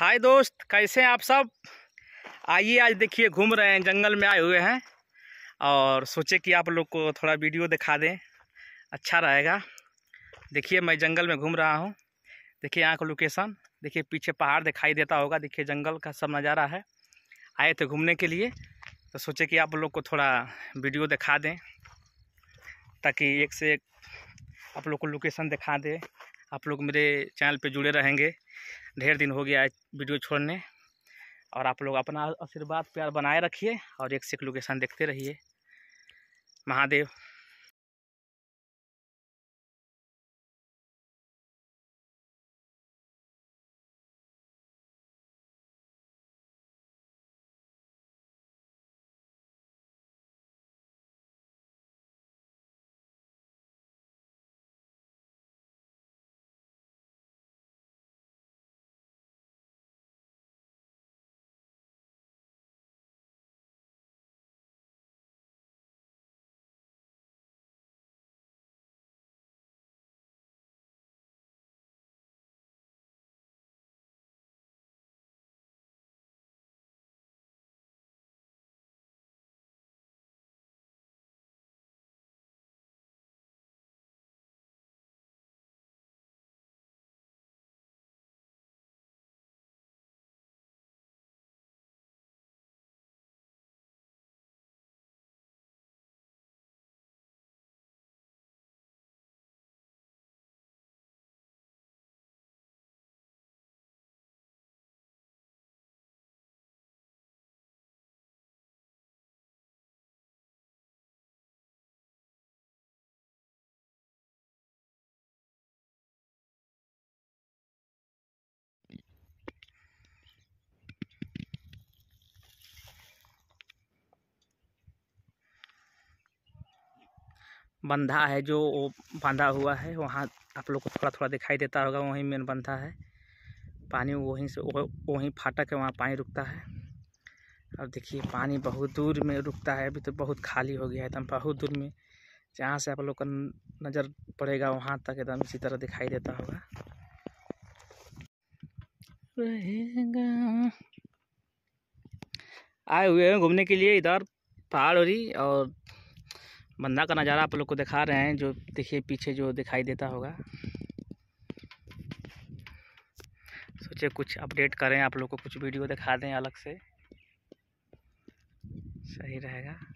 हाय दोस्त कैसे हैं आप सब आइए आज देखिए घूम रहे हैं जंगल में आए हुए हैं और सोचे कि आप लोग को थोड़ा वीडियो दिखा दें अच्छा रहेगा देखिए मैं जंगल में घूम रहा हूँ देखिए यहाँ का लोकेशन देखिए पीछे पहाड़ दिखाई देता होगा देखिए जंगल का सब नज़ारा है आए थे घूमने के लिए तो सोचे कि आप लोग को थोड़ा वीडियो दिखा दें ताकि एक से एक आप लोग को लोकेशन दिखा दें आप लोग मेरे चैनल पे जुड़े रहेंगे ढेर दिन हो गया वीडियो छोड़ने और आप लोग अपना आशीर्वाद प्यार बनाए रखिए और एक से एक लोकेशन देखते रहिए महादेव बंधा है जो वो बांधा हुआ है वहाँ आप लोग को थोड़ा थोड़ा दिखाई देता होगा वहीं मेन बंधा है पानी वहीं से वहीं फाटक है वहाँ पानी रुकता है और देखिए पानी बहुत दूर में रुकता है अभी तो बहुत खाली हो गया है एकदम बहुत दूर में जहाँ से आप लोग का नज़र पड़ेगा वहाँ तक एकदम इसी तरह दिखाई देता होगा आए हुए हैं घूमने के लिए इधर पहाड़ और बंदा का नज़ारा आप लोग को दिखा रहे हैं जो देखिए पीछे जो दिखाई देता होगा सोचे कुछ अपडेट करें आप लोग को कुछ वीडियो दिखा दें अलग से सही रहेगा